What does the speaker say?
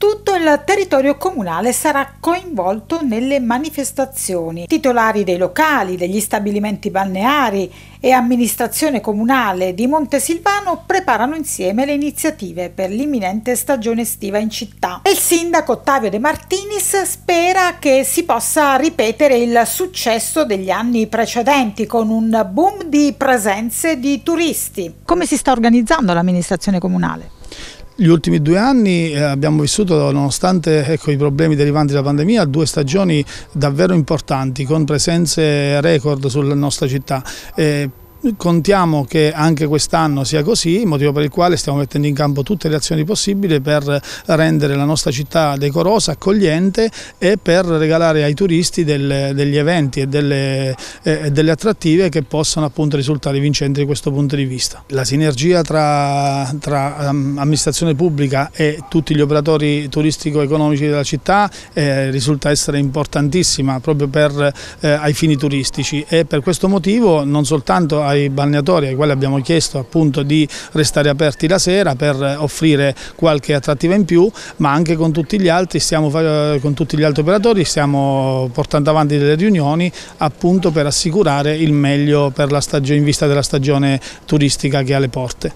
tutto il territorio comunale sarà coinvolto nelle manifestazioni. Titolari dei locali, degli stabilimenti balneari e amministrazione comunale di Montesilvano preparano insieme le iniziative per l'imminente stagione estiva in città. E il sindaco Ottavio De Martinis spera che si possa ripetere il successo degli anni precedenti con un boom di presenze di turisti. Come si sta organizzando l'amministrazione comunale? Gli ultimi due anni eh, abbiamo vissuto, nonostante ecco, i problemi derivanti dalla pandemia, due stagioni davvero importanti con presenze record sulla nostra città. Eh, Contiamo che anche quest'anno sia così, motivo per il quale stiamo mettendo in campo tutte le azioni possibili per rendere la nostra città decorosa, accogliente e per regalare ai turisti delle, degli eventi e delle, eh, delle, attrattive che possano appunto risultare vincenti da questo punto di vista. La sinergia tra, tra um, amministrazione pubblica e tutti gli operatori turistico-economici della città eh, risulta essere importantissima proprio per, eh, ai fini turistici e per questo motivo non soltanto ai balneatori ai quali abbiamo chiesto appunto di restare aperti la sera per offrire qualche attrattiva in più, ma anche con tutti gli altri, stiamo, con tutti gli altri operatori stiamo portando avanti delle riunioni appunto per assicurare il meglio per la stagione, in vista della stagione turistica che ha le porte.